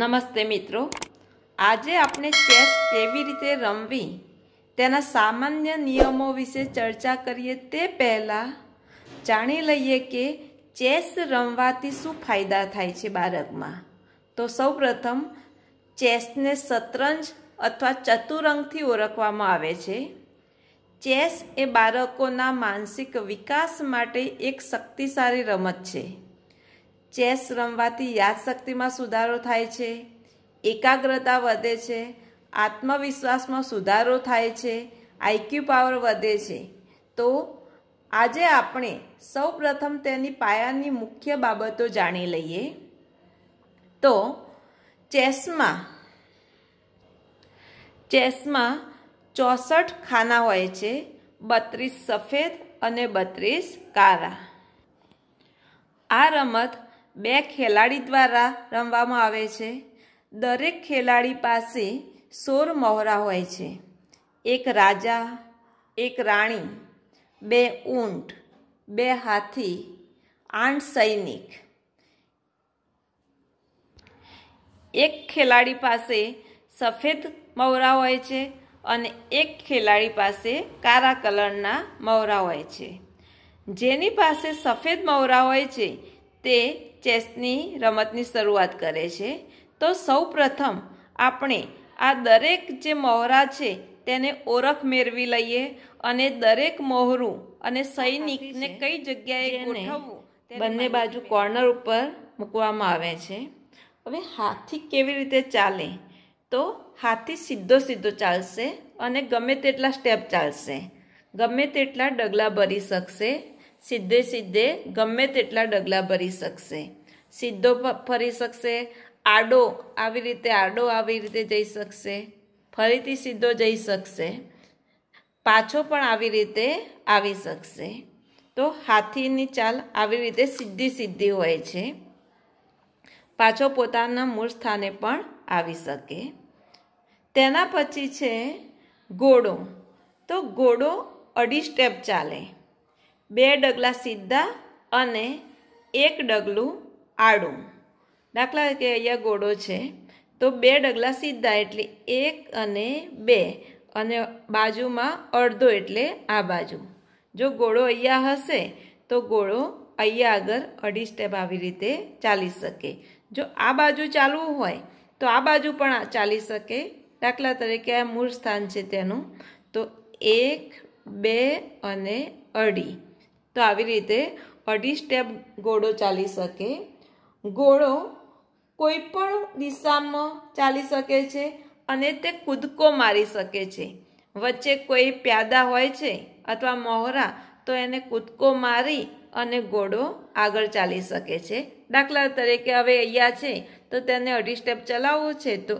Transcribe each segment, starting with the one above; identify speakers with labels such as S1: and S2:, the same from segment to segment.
S1: નમસ્તે મિત્રો આજે આપણે ચેસ કેવી રીતે રમવી તેના સામાન્ય નિયમો વિશે ચર્ચા કરીએ તે પહેલાં જાણી લઈએ કે ચેસ રમવાથી શું ફાયદા થાય છે બાળકમાં તો સૌપ્રથમ ચેસને શતરંજ અથવા ચતુરંગથી ઓળખવામાં આવે છે ચેસ એ બાળકોના માનસિક વિકાસ માટે એક શક્તિશાળી રમત છે ચેસ રમવાથી યાદશક્તિમાં સુધારો થાય છે એકાગ્રતા વધે છે આત્મવિશ્વાસમાં સુધારો થાય છે આઈક્યુ પાવર વધે છે તો આજે આપણે સૌ પ્રથમ તેની પાયાની મુખ્ય બાબતો જાણી લઈએ તો ચેસમાં ચેસમાં ચોસઠ ખાના હોય છે બત્રીસ સફેદ અને બત્રીસ કારા આ રમત બે ખેલાડી દ્વારા રમવામાં આવે છે દરેક ખેલાડી પાસે સોર મોહરા હોય છે એક રાજા એક રાણી બે ઊંટ બે હાથી આઠ સૈનિક એક ખેલાડી પાસે સફેદ મવરા હોય છે અને એક ખેલાડી પાસે કાળા કલરના મવરા હોય છે જેની પાસે સફેદ મવરા હોય છે તે ચેસની રમતની શરૂઆત કરે છે તો સૌ પ્રથમ આપણે આ દરેક જે મોહરા છે તેને ઓળખ મેળવી લઈએ અને દરેક મોહરું અને સૈનિકને કઈ જગ્યાએ ગોઠવવું બંને બાજુ કોર્નર ઉપર મૂકવામાં આવે છે હવે હાથી કેવી રીતે ચાલે તો હાથી સીધો સીધો ચાલશે અને ગમે તેટલા સ્ટેપ ચાલશે ગમે તેટલા ડગલા ભરી શકશે સીધે સીધે ગમે તેટલા ડગલા ભરી શકશે સીધો ફરી શકશે આડો આવી રીતે આડો આવી રીતે જઈ શકશે ફરીથી સીધો જઈ શકશે પાછો પણ આવી રીતે આવી શકશે તો હાથીની ચાલ આવી રીતે સીધી સીધી હોય છે પાછો પોતાના મૂળ સ્થાને પણ આવી શકે તેના પછી છે ઘોડો તો ઘોડો અઢી સ્ટેપ ચાલે બે ડગલા સીધા અને એક ડગલું આડું દાખલા કે અહીંયા ઘોડો છે તો બે ડગલા સીધા એટલે એક અને બે અને બાજુમાં અડધો એટલે આ બાજુ જો ઘોડો અહીંયા હશે તો ગોળો અહીંયા આગળ અઢી સ્ટેપ આવી રીતે ચાલી શકે જો આ બાજુ ચાલવું હોય તો આ બાજુ પણ ચાલી શકે દાખલા તરીકે આ મૂળ સ્થાન છે તેનું તો એક બે અને અઢી તો આવી રીતે અઢી સ્ટેપ ઘોડો ચાલી શકે ઘોડો કોઈ પણ દિશામાં ચાલી શકે છે અને તે કૂદકો મારી શકે છે વચ્ચે કોઈ પ્યાદા હોય છે અથવા મોહરા તો એને કૂદકો મારી અને ઘોડો આગળ ચાલી શકે છે દાખલા તરીકે હવે અહીંયા છે તો તેને અઢી સ્ટેપ ચલાવવું છે તો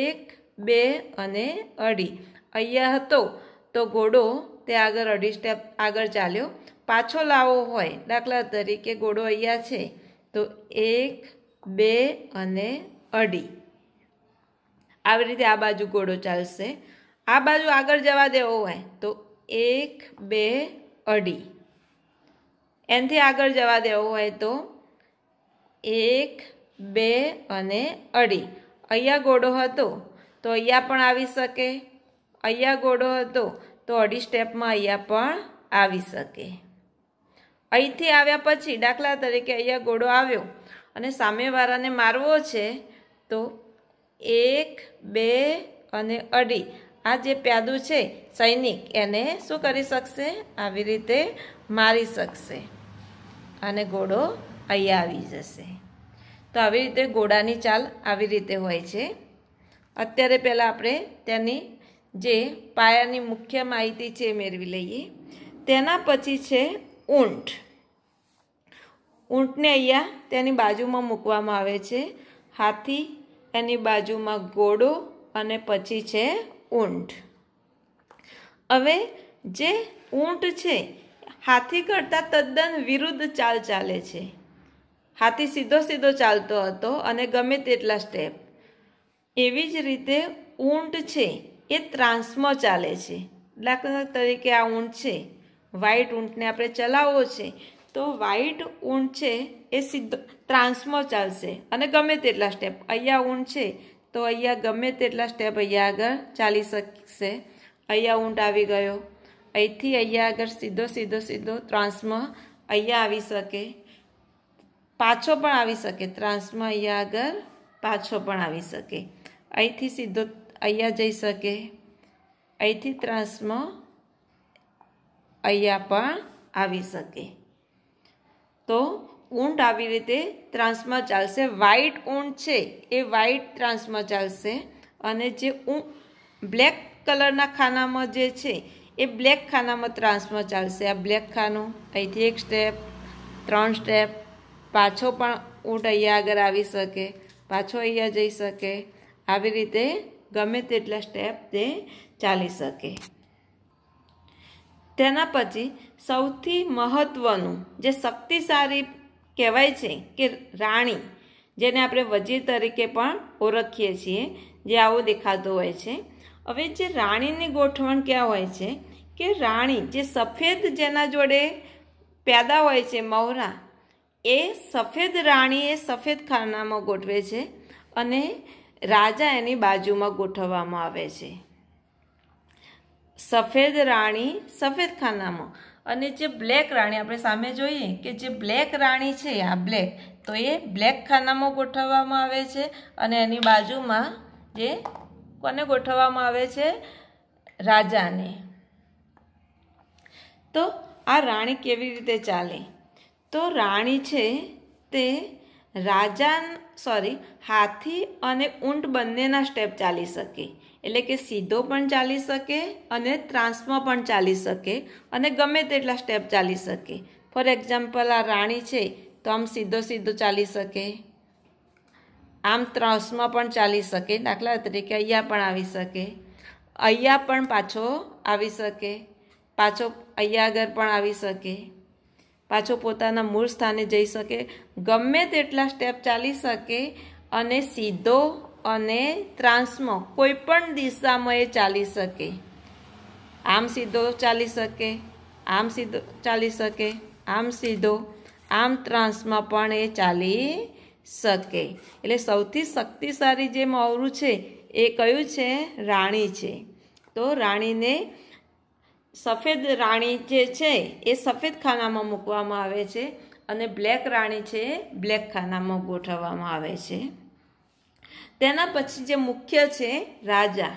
S1: એક બે અને અઢી અહીંયા હતો તો ઘોડો તે આગળ અઢી સ્ટેપ આગળ ચાલ્યો પાછો લાવવો હોય દાખલા તરીકે ગોળો અહીંયા છે તો એક બે અને અઢી આવી રીતે આ બાજુ ગોળો ચાલશે આ બાજુ આગળ જવા દેવો હોય તો એક બે અઢી એનાથી આગળ જવા દેવો હોય તો એક બે અને અઢી અહીંયા ગોળો હતો તો અહીંયા પણ આવી શકે અહીંયા ગોળો હતો તો અઢી સ્ટેપમાં અહીંયા પણ આવી શકે અહીંથી આવ્યા પછી દાખલા તરીકે અહીંયા ઘોડો આવ્યો અને સામેવાળાને મારવો છે તો એક બે અને અઢી આ જે પ્યાદું છે સૈનિક એને શું કરી શકશે આવી રીતે મારી શકશે અને ઘોડો અહીંયા આવી જશે તો આવી રીતે ઘોડાની ચાલ આવી રીતે હોય છે અત્યારે પહેલાં આપણે તેની જે પાયાની મુખ્ય માહિતી છે એ મેળવી લઈએ તેના પછી છે ઊંટ ઊંટને અહીંયા તેની બાજુમાં મૂકવામાં આવે છે હાથી એની બાજુમાં ઘોડો અને પછી છે ઊંટ હવે જે ઊંટ છે હાથી કરતાં તદ્દન વિરુદ્ધ ચાલ ચાલે છે હાથી સીધો સીધો ચાલતો હતો અને ગમે તેટલા સ્ટેપ એવી જ રીતે ઊંટ છે એ ત્રાંસમાં ચાલે છે દાખલા તરીકે આ ઊંટ છે વ્હાઈટ ઊંટને આપણે ચલાવવો છે તો વાઈટ ઊંટ છે એ સીધો ત્રાંસમાં ચાલશે અને ગમે તેટલા સ્ટેપ અહીંયા ઊંટ છે તો અહીંયા ગમે તેટલા સ્ટેપ અહીંયા આગળ ચાલી શકશે અહીંયા ઊંટ આવી ગયો અહીંથી અહીંયા આગળ સીધો સીધો સીધો ત્રાંસમાં અહીંયા આવી શકે પાછો પણ આવી શકે ત્રાંસમાં અહીંયા આગળ પાછો પણ આવી શકે અહીંથી સીધો અહીંયા જઈ શકે અહીંથી ત્રાંસમાં અહીંયા પણ આવી શકે તો ઊંટ આવી રીતે ત્રાંસમાં ચાલશે વાઈટ ઊંટ છે એ વાઈટ ત્રાંસમાં ચાલશે અને જે બ્લેક કલરના ખાનામાં જે છે એ બ્લેક ખાનામાં ત્રાંસમાં ચાલશે આ બ્લેક ખાનું અહીંથી એક સ્ટેપ ત્રણ સ્ટેપ પાછો પણ ઊંટ અહીંયા આગળ આવી શકે પાછો અહીંયા જઈ શકે આવી રીતે ગમે તેટલા સ્ટેપ તે ચાલી શકે તેના પછી સૌથી મહત્ત્વનું જે શક્તિશાળી કહેવાય છે કે રાણી જેને આપણે વજીર તરીકે પણ ઓળખીએ છીએ જે આવો દેખાતો હોય છે હવે જે રાણીની ગોઠવણ ક્યાં હોય છે કે રાણી જે સફેદ જેના જોડે પેદા હોય છે મૌરા એ સફેદ રાણી એ સફેદ ખાનામાં ગોઠવે છે અને રાજા એની બાજુમાં ગોઠવવામાં આવે છે સફેદ રાણી સફેદ ખાનામાં અને જે બ્લેક રાણી આપણે સામે જોઈએ કે જે બ્લેક રાણી છે આ બ્લેક તો એ બ્લેક ખાનામાં ગોઠવવામાં આવે છે અને એની બાજુમાં જે કોને ગોઠવવામાં આવે છે રાજાને તો આ રાણી કેવી રીતે ચાલે તો રાણી છે તે રાજા સોરી હાથી અને ઊંટ બંનેના સ્ટેપ ચાલી શકે એટલે કે સીધો પણ ચાલી શકે અને ત્રાંસમાં પણ ચાલી શકે અને ગમે તેટલા સ્ટેપ ચાલી શકે ફોર એક્ઝામ્પલ આ રાણી છે તો આમ સીધો સીધો ચાલી શકે આમ ત્રાંસમાં પણ ચાલી શકે દાખલા તરીકે અહીંયા પણ આવી શકે અહીંયા પણ પાછો આવી શકે પાછો અહીંયા પણ આવી શકે પાછો પોતાના મૂળ સ્થાને જઈ શકે ગમે તેટલા સ્ટેપ ચાલી શકે અને સીધો અને ત્રાંસમાં કોઈ પણ દિશામાં એ ચાલી શકે આમ સીધો ચાલી શકે આમ સીધો ચાલી શકે આમ સીધો આમ ત્રાંસમાં પણ એ ચાલી શકે એટલે સૌથી શક્તિશાળી જે મવરું છે એ કયું છે રાણી છે તો રાણીને સફેદ રાણી જે છે એ સફેદ ખાનામાં મૂકવામાં આવે છે અને બ્લેક રાણી છે બ્લેક ખાનામાં ગોઠવવામાં આવે છે તેના પછી જે મુખ્ય છે રાજા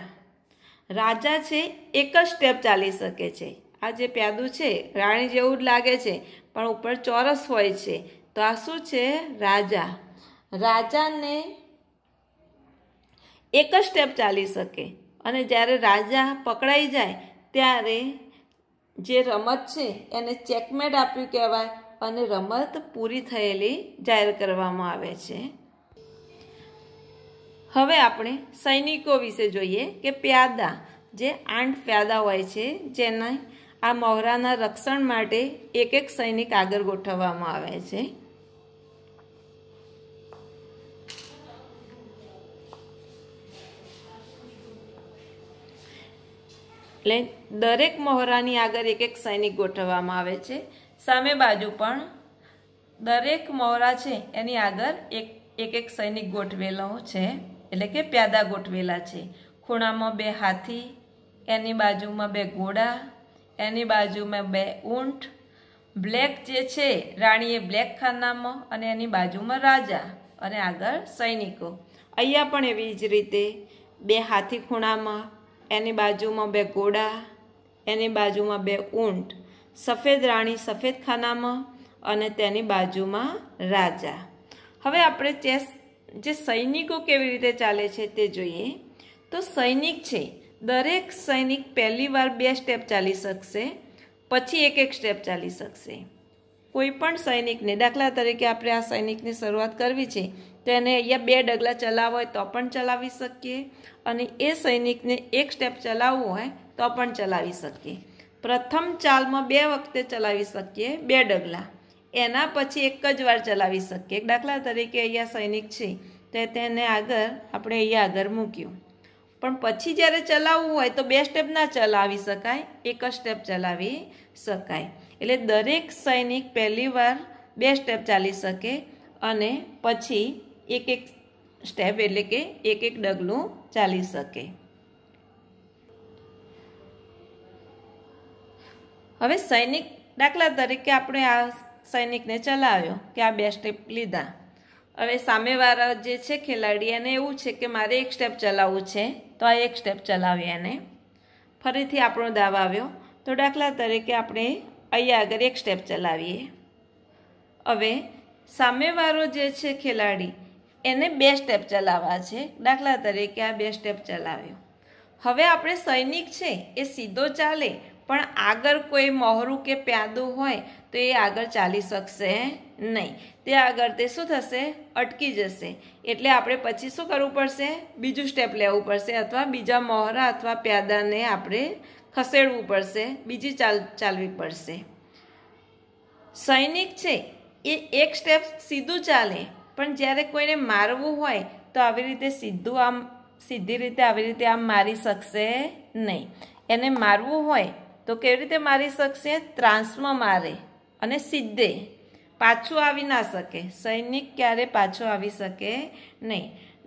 S1: રાજા છે એક જ સ્ટેપ ચાલી શકે છે આ જે પ્યાદું છે રાણી જેવું જ લાગે છે પણ ઉપર ચોરસ હોય છે તો આ શું છે રાજા રાજાને એક જ સ્ટેપ ચાલી શકે અને જ્યારે રાજા પકડાઈ જાય ત્યારે જે રમત છે એને ચેકમેટ આપ્યું કહેવાય અને રમત પૂરી થયેલી જાહેર કરવામાં આવે છે હવે આપણે સૈનિકો વિશે જોઈએ કે પ્યાદા જે આઠ પ્યાદા હોય છે જેને આ મોહરાના રક્ષણ માટે એક એક સૈનિક આગળ ગોઠવવામાં આવે છે એટલે દરેક મોહરાની આગળ એક એક સૈનિક ગોઠવવામાં આવે છે સામે બાજુ પણ દરેક મોહરા છે એની આગળ એક એક સૈનિક ગોઠવેલો છે એટલે કે પ્યાદા ગોઠવેલા છે ખૂણામાં બે હાથી એની બાજુમાં બે ઘોડા એની બાજુમાં બે ઊંટ બ્લેક જે છે રાણીએ બ્લેક ખાનામાં અને એની બાજુમાં રાજા અને આગળ સૈનિકો અહીંયા પણ એવી જ રીતે બે હાથી ખૂણામાં એની બાજુમાં બે ઘોડા એની બાજુમાં બે ઊંટ સફેદ રાણી સફેદ ખાનામાં અને તેની બાજુમાં રાજા હવે આપણે ચેસ જે સૈનિકો કેવી રીતે ચાલે છે તે જોઈએ તો સૈનિક છે દરેક સૈનિક પહેલી વાર બે સ્ટેપ ચાલી શકશે પછી એક એક સ્ટેપ ચાલી શકશે કોઈ પણ સૈનિકને દાખલા તરીકે આપણે આ સૈનિકની શરૂઆત કરવી છે તો એને અહીંયા બે ડગલા ચલાવવા હોય તો પણ ચલાવી શકીએ અને એ સૈનિકને એક સ્ટેપ ચલાવવું હોય તો પણ ચલાવી શકીએ પ્રથમ ચાલમાં બે વખતે ચલાવી શકીએ બે ડગલા એના પછી એક જ વાર ચલાવી શકીએ એક દાખલા તરીકે અહીંયા સૈનિક છે તો તેને આગળ આપણે અહીંયા આગળ મૂક્યું પણ પછી જ્યારે ચલાવવું હોય તો બે સ્ટેપ ના ચલાવી શકાય એક જ સ્ટેપ ચલાવી શકાય એટલે દરેક સૈનિક પહેલી વાર બે સ્ટેપ ચાલી શકે અને પછી એક એક સ્ટેપ એટલે કે એક એક ડગલું ચાલી શકે હવે સૈનિક દાખલા તરીકે આપણે આ સૈનિકને ચલાવ્યો કે આ બે સ્ટેપ લીધા હવે સામેવાળા જે છે ખેલાડી એને એવું છે કે મારે એક સ્ટેપ ચલાવવું છે તો આ એક સ્ટેપ ચલાવીએ એને ફરીથી આપણો દાવ આવ્યો તો દાખલા તરીકે આપણે અહીંયા આગળ એક સ્ટેપ ચલાવીએ હવે સામેવાળો જે છે ખેલાડી એને બે સ્ટેપ ચલાવવા છે દાખલા તરીકે આ બે સ્ટેપ ચલાવ્યો હવે આપણે સૈનિક છે એ સીધો ચાલે પણ આગળ કોઈ મોહરું કે પ્યાદું હોય તો એ આગળ ચાલી શકશે નહીં તે આગળ તે શું થશે અટકી જશે એટલે આપણે પછી શું કરવું પડશે બીજું સ્ટેપ લેવું પડશે અથવા બીજા મોહરા અથવા પ્યાદાને આપણે ખસેડવું પડશે બીજી ચાલ ચાલવી પડશે સૈનિક છે એ એક સ્ટેપ સીધું ચાલે પણ જ્યારે કોઈને મારવું હોય તો આવી રીતે સીધું આમ સીધી રીતે આવી રીતે આમ મારી શકશે નહીં એને મારવું હોય તો કેવી રીતે મારી શકશે ત્રાંસમાં મારે અને સીધે પાછું આવી ના શકે સૈનિક ક્યારે પાછો આવી શકે નહીં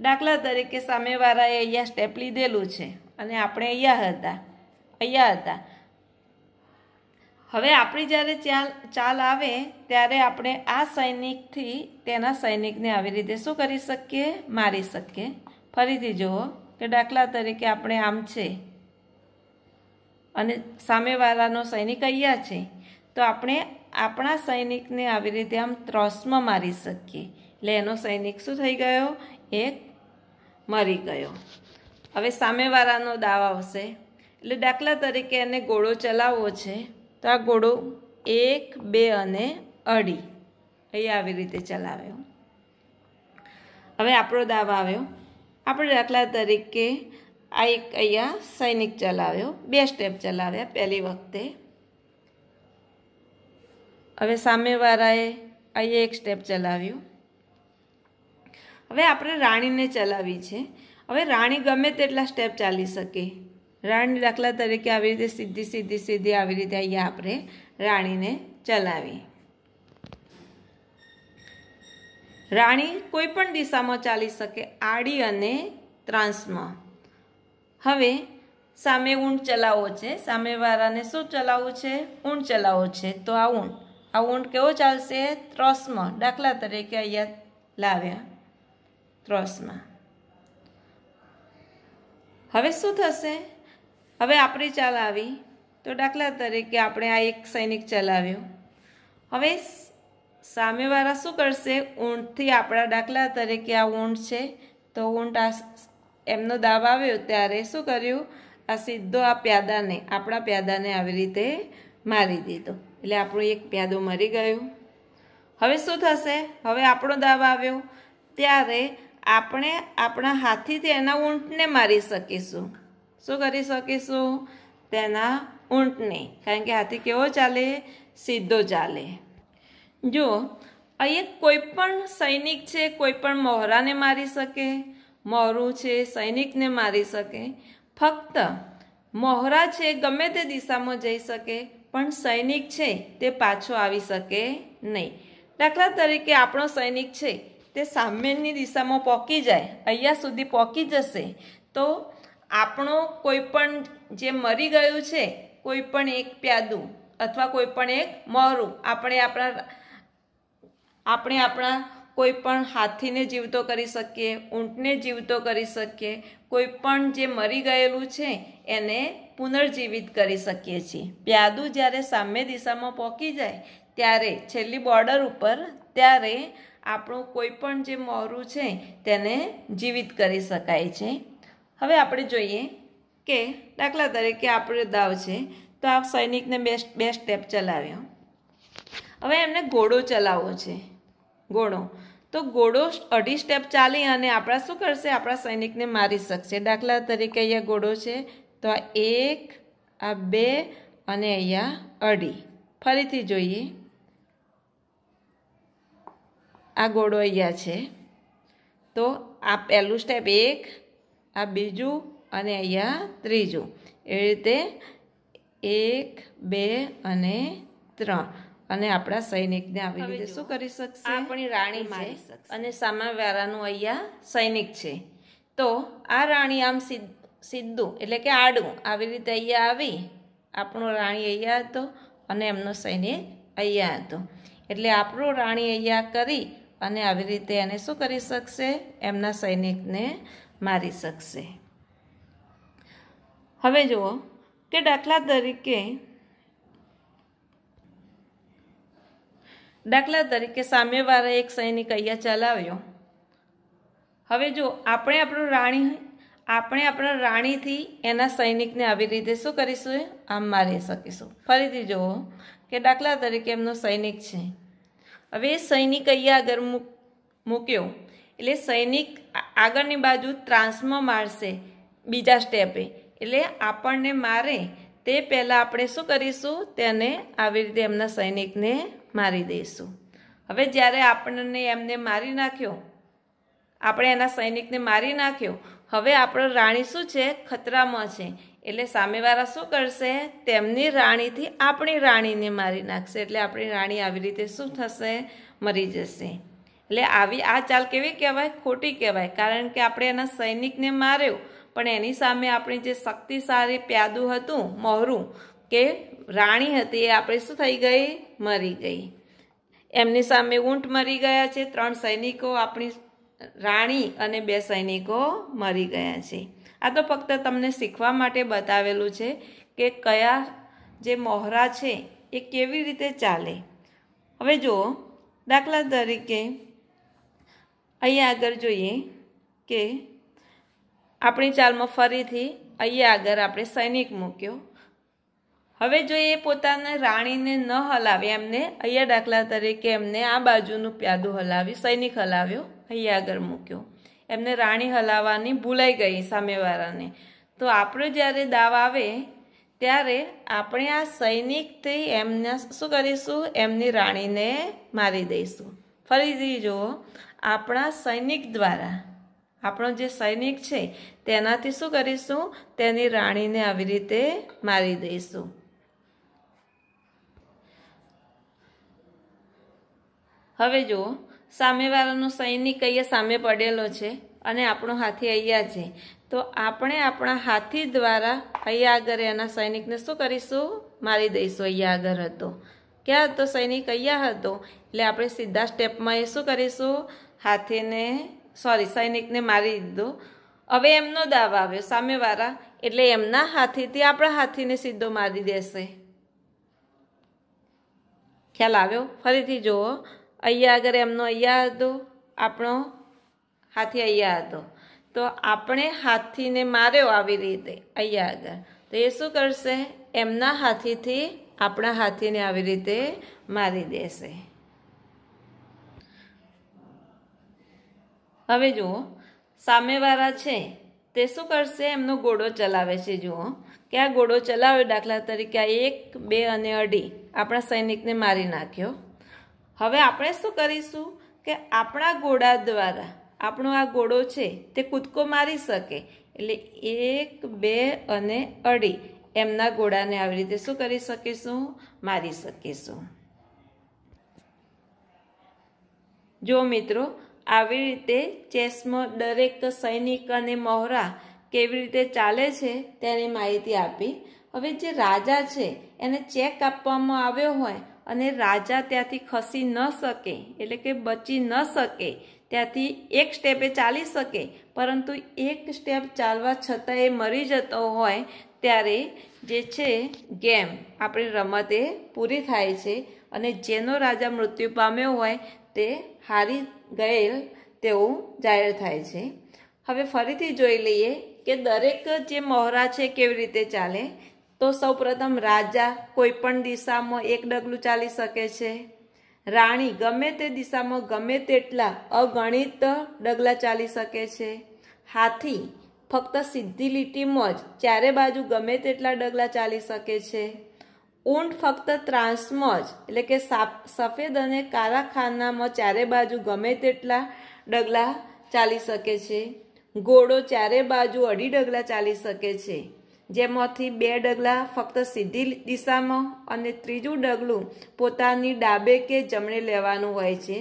S1: દાખલા તરીકે સામેવાળાએ અહીંયા સ્ટેપ લીધેલું છે અને આપણે અહીંયા હતા અહીંયા હતા હવે આપણી જ્યારે ચાલ ચાલ આવે ત્યારે આપણે આ સૈનિકથી તેના સૈનિકને આવી રીતે શું કરી શકીએ મારી શકીએ ફરીથી જુઓ કે દાખલા તરીકે આપણે આમ છે અને સામેવાળાનો સૈનિક અહીંયા છે તો આપણે આપણા સૈનિકને આવી રીતે આમ ત્રોસમાં મારી શકીએ એટલે એનો સૈનિક શું થઈ ગયો એ મરી ગયો હવે સામેવાળાનો દાવ આવશે એટલે દાખલા તરીકે એને ગોળો ચલાવવો છે તો આ ગોળો એક બે અને અઢી એ આવી રીતે ચલાવ્યો હવે આપણો દાવ આવ્યો આપણે દાખલા તરીકે આ એક અહીંયા સૈનિક ચલાવ્યો બે સ્ટેપ ચલાવ્યા પહેલી વખતે હવે સામેવાળાએ અહીંયા એક સ્ટેપ ચલાવ્યું હવે આપણે રાણીને ચલાવી છે હવે રાણી ગમે તેટલા સ્ટેપ ચાલી શકે રાણી દાખલા તરીકે આવી રીતે સીધી સીધી સીધી આવી રીતે અહીંયા આપણે રાણીને ચલાવી રાણી કોઈ પણ દિશામાં ચાલી શકે આડી અને ત્રાંસમાં હવે સામે ઊંટ ચલાવવો છે સામેવાળાને શું ચલાવવું છે ઊંટ ચલાવવો છે તો આ ઊંટ આ ઊંટ કેવો ચાલશે ત્રોસમાં દાખલા તરીકે અહીંયા લાવ્યા ત્રોસમાં હવે શું થશે હવે આપણી ચાલ આવી તો દાખલા તરીકે આપણે આ એક સૈનિક ચલાવ્યો હવે સામેવાળા શું કરશે ઊંટથી આપણા દાખલા તરીકે આ ઊંટ છે તો ઊંટ આ એમનો દાવ આવ્યો ત્યારે શું કર્યું આ સીધો આ પ્યાદાને આપણા પ્યાદાને આવી રીતે મારી દીધો એટલે આપણું એક પ્યાદો મરી ગયું હવે શું થશે હવે આપણો દાવ આવ્યો ત્યારે આપણે આપણા હાથીથી એના ઊંટને મારી શકીશું શું કરી શકીશું તેના ઊંટને કારણ કે હાથી કેવો ચાલે સીધો ચાલે જો અહીંયા કોઈ પણ સૈનિક છે કોઈ પણ મોહરાને મારી શકે મોરું છે સૈનિકને મારી શકે ફક્ત મોહરા છે ગમે તે દિશામાં જઈ શકે પણ સૈનિક છે તે પાછો આવી શકે નહીં દાખલા તરીકે આપણો સૈનિક છે તે સામેની દિશામાં પહોંચી જાય અહીંયા સુધી પહોંચી જશે તો આપણો કોઈ પણ જે મરી ગયું છે કોઈ પણ એક પ્યાદું અથવા કોઈ પણ એક મોહરું આપણે આપણા આપણે આપણા કોઈ પણ હાથીને જીવતો કરી શકીએ ઊંટને જીવતો કરી શકીએ કોઈ પણ જે મરી ગયેલું છે એને પુનર્જીવિત કરી શકીએ છીએ પ્યાદું જ્યારે સામે દિશામાં પહોંચી જાય ત્યારે છેલ્લી બોર્ડર ઉપર ત્યારે આપણું કોઈ પણ જે મોરું છે તેને જીવિત કરી શકાય છે હવે આપણે જોઈએ કે દાખલા તરીકે આપણે દાવ છે તો આ સૈનિકને બે બે સ્ટેપ ચલાવ્યો હવે એમને ઘોડો ચલાવવો છે ગોળો તો ગોળો અઢી સ્ટેપ ચાલી અને આપણા શું કરશે આપણા સૈનિકને મારી શકશે દાખલા તરીકે અહીંયા ગોળો છે તો આ એક આ બે અને અહીંયા અઢી ફરીથી જોઈએ આ ગોળો અહીંયા છે તો આ પહેલું સ્ટેપ એક આ બીજું અને અહીંયા ત્રીજું એવી રીતે એક બે અને ત્રણ અને આપણા સૈનિકને આવી રીતે શું કરી શકશે આપણી રાણી છે અને સામાવાળાનું અહીંયા સૈનિક છે તો આ રાણી આમ સીધું એટલે કે આડું આવી રીતે અહીંયા આવી આપણો રાણી અહીંયા હતો અને એમનો સૈનિક અહીંયા હતો એટલે આપણો રાણી અહીંયા કરી અને આવી રીતે એને શું કરી શકશે એમના સૈનિકને મારી શકશે હવે જુઓ કે દાખલા તરીકે દાખલા તરીકે સામેવાળા એક સૈનિક અહીંયા ચલાવ્યો હવે જો આપણે આપણું રાણી આપણે આપણા રાણીથી એના સૈનિકને આવી રીતે શું કરીશું આમ મારી શકીશું ફરીથી જુઓ કે દાખલા તરીકે એમનો સૈનિક છે હવે સૈનિક અહીંયા આગળ મૂક્યો એટલે સૈનિક આગળની બાજુ ત્રાસમાં મારશે બીજા સ્ટેપે એટલે આપણને મારે તે પહેલાં આપણે શું કરીશું તેને આવી રીતે એમના સૈનિકને મારી દઈશું હવે જ્યારે આપણને એમને મારી નાખ્યો આપણે એના સૈનિકને મારી નાખ્યો હવે આપણો રાણી શું છે ખતરામાં છે એટલે સામેવાળા શું કરશે તેમની રાણીથી આપણી રાણીને મારી નાખશે એટલે આપણી રાણી આવી રીતે શું થશે મરી જશે એટલે આવી આ ચાલ કેવી કહેવાય ખોટી કહેવાય કારણ કે આપણે એના સૈનિકને માર્યો પણ એની સામે આપણી જે શક્તિશાળી પ્યાદું હતું મોહરું કે રાણી હતી એ આપણે શું થઈ ગઈ મરી ગઈ એમની સામે ઊંટ મરી ગયા છે ત્રણ સૈનિકો આપણી રાણી અને બે સૈનિકો મરી ગયા છે આ તો ફક્ત તમને શીખવા માટે બતાવેલું છે કે કયા જે મોહરા છે એ કેવી રીતે ચાલે હવે જુઓ દાખલા તરીકે અહીંયા આગળ જોઈએ કે આપણી ચાલમાં ફરીથી અહીંયા આગળ આપણે સૈનિક મૂક્યો હવે જો એ પોતાને રાણીને ન હલાવે એમને અહીંયા દાખલા તરીકે એમને આ બાજુનું પ્યાદું હલાવ્યું સૈનિક હલાવ્યો અહીંયા આગળ મૂક્યો એમને રાણી હલાવવાની ભૂલાઈ ગઈ સામેવાળાને તો આપણે જ્યારે દાવ આવે ત્યારે આપણે આ સૈનિકથી એમને શું કરીશું એમની રાણીને મારી દઈશું ફરીથી જુઓ આપણા સૈનિક દ્વારા આપણો જે સૈનિક છે તેનાથી શું કરીશું તેની રાણીને આવી રીતે મારી દઈશું હવે જુઓ સામેવાળાનો સૈનિક અહીંયા સામે પડેલો છે અને આપણો હાથી અહીંયા છે તો આપણે આપણા હાથી દ્વારા અહીંયા આગળ એના સૈનિકને શું કરીશું મારી દઈશું અહીંયા આગળ હતો ક્યાં હતો સૈનિક અહીંયા હતો એટલે આપણે સીધા સ્ટેપમાં એ શું કરીશું હાથીને સોરી સૈનિકને મારી દીધો હવે એમનો દાવા આવ્યો સામેવાળા એટલે એમના હાથીથી આપણા હાથીને સીધો મારી દેશે ખ્યાલ આવ્યો ફરીથી જુઓ અહીંયા આગળ એમનો અહીંયા હતો આપણો હાથી અહીંયા હતો તો આપણે હાથીને માર્યો આવી રીતે અહીંયા આગળ તો એ શું કરશે એમના હાથીથી આપણા હાથીને આવી રીતે મારી દેશે હવે જુઓ સામેવાળા છે તે શું કરશે એમનો ઘોડો ચલાવે છે જુઓ કે આ ગોળો ચલાવ્યો દાખલા તરીકે આ એક બે અને અઢી આપણા સૈનિકને મારી નાખ્યો હવે આપણે શું કરીશું કે આપણા ઘોડા દ્વારા આપણો આ ઘોડો છે તે કૂદકો મારી શકે એટલે એક બે અને અઢી એમના ગોળાને આવી રીતે શું કરી શકીશું મારી શકીશું જો મિત્રો આવી રીતે ચેસમાં દરેક સૈનિક અને મોહરા કેવી રીતે ચાલે છે તેની માહિતી આપી હવે જે રાજા છે એને ચેક આપવામાં આવ્યો હોય અને રાજા ત્યાંથી ખસી ન શકે એટલે કે બચી ન શકે ત્યાંથી એક સ્ટેપે ચાલી શકે પરંતુ એક સ્ટેપ ચાલવા છતાં એ મરી જતો હોય ત્યારે જે છે ગેમ આપણી રમત એ પૂરી થાય છે અને જેનો રાજા મૃત્યુ પામ્યો હોય તે હારી ગયેલ તેવું જાહેર થાય છે હવે ફરીથી જોઈ લઈએ કે દરેક જે મોહરા છે કેવી રીતે ચાલે તો સૌપ્રથમ રાજા કોઈ પણ દિશામાં એક ડગલું ચાલી શકે છે રાણી ગમે તે દિશામાં ગમે તેટલા અગણિત ડગલા ચાલી શકે છે હાથી ફક્ત સીધી લીટીમાં જ ચારે બાજુ ગમે તેટલા ડગલા ચાલી શકે છે ઊંટ ફક્ત ત્રાંસમાં જ એટલે કે સફેદ અને કાળા ખાનામાં ચારે બાજુ ગમે તેટલા ડગલા ચાલી શકે છે ઘોડો ચારે બાજુ અઢી ડગલા ચાલી શકે છે જેમાંથી બે ડગલા ફક્ત સીધી દિશામાં અને ત્રીજું ડગલું પોતાની ડાબે કે જમણે લેવાનું હોય છે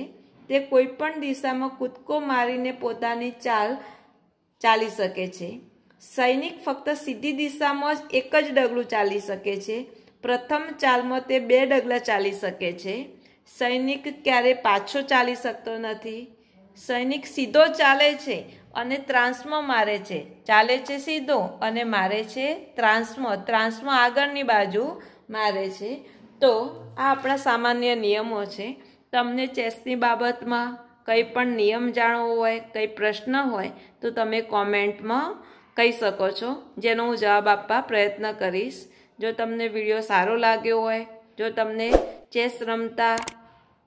S1: તે કોઈપણ દિશામાં કૂદકો મારીને પોતાની ચાલ ચાલી શકે છે સૈનિક ફક્ત સીધી દિશામાં જ એક જ ડગલું ચાલી શકે છે પ્રથમ ચાલમાં તે બે ડગલા ચાલી શકે છે સૈનિક ક્યારે પાછો ચાલી શકતો નથી સૈનિક સીધો ચાલે છે અને ત્રાંસમાં મારે છે ચાલે છે સીધો અને મારે છે ત્રાંસમાં ત્રાંસમો આગળની બાજુ મારે છે તો આ આપણા સામાન્ય નિયમો છે તમને ચેસની બાબતમાં કંઈ પણ નિયમ જાણવો હોય કંઈ પ્રશ્ન હોય તો તમે કોમેન્ટમાં કહી શકો છો જેનો હું જવાબ આપવા પ્રયત્ન કરીશ જો તમને વિડીયો સારો લાગ્યો હોય જો તમને ચેસ રમતા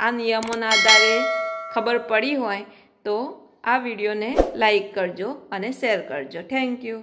S1: આ નિયમોના આધારે ખબર પડી હોય તો આ વિડીયોને લાઇક કરજો અને શેર કરજો થેન્ક યુ